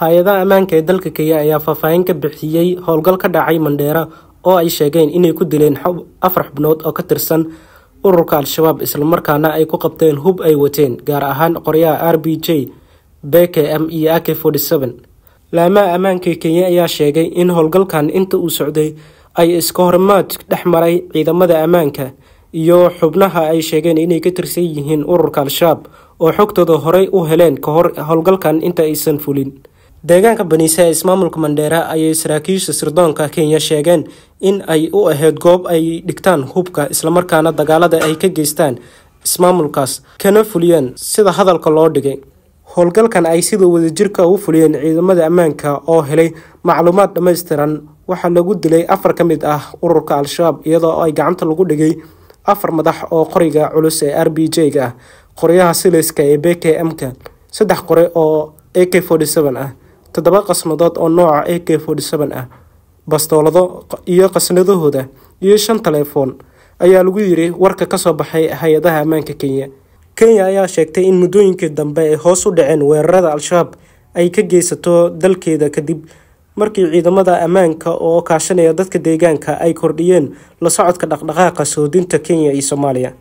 hay-adaha ammaanka ee dalka kenya ayaa faahfaahin ka bixiyey howlgal ka dhacay mandheera oo ay sheegeen inay ku dileen afar xubnood oo ka tirsan ururka al-shabaab islamarkaana ay ku qabteen hub ay wateen gaar ahaan qoryaha r b j b k m iyo a k laamaha ammaanka kenya ayaa sheegay in howlgalkan inta uu socday ay iska horimaad dhex maray ciidamada ammaanka iyo xubnaha ay sheegeen inay ka tirsan yihiin ururka al-shabaab oo xogtooda horey u heleen kahor howlgalkan inta aysan fulin deegaanka baniise ee ismaamulka mandheera ayay saraakiisha sirdoonka kenya sheegeen in ay u ahayd goob ay dhigtaan hubka islamarkaana dagaalada ay ka geystaan ismaamulkaas kana fuliyeen sida hadalka loo dhigay howlgalkan ay sida wadajirka u fuliyeen ciidamada ammaanka oo helay macluumaad dhammaystiran waxaa lagu dilay afar ka mid ah ururka al-shabaab iyadoo ay gacanta lagu dhigay afar madax oo qoriga culus ee r b j-ga ah qoryaha siliska ee b k m-ka saddex qore oo a k ah toddoba qasnadood oo nooca a k forty seven ah bastoolado iyo qasnadahooda iyo shan taleefoon ayaa lagu yiri warka ka soo baxay hay-adaha ammaanka kenya kenya ayaa sheegtay in muddooyinkii dambe ay hoos u dhaceen weerarada al-shabaab ay ka geysato dalkeeda kadib markii ciidamada ammaanka oo kaashanaya dadka deegaanka ay kordhiyeen la socodka dhaqdhaqaaqa soodinta kenya iyo soomaaliya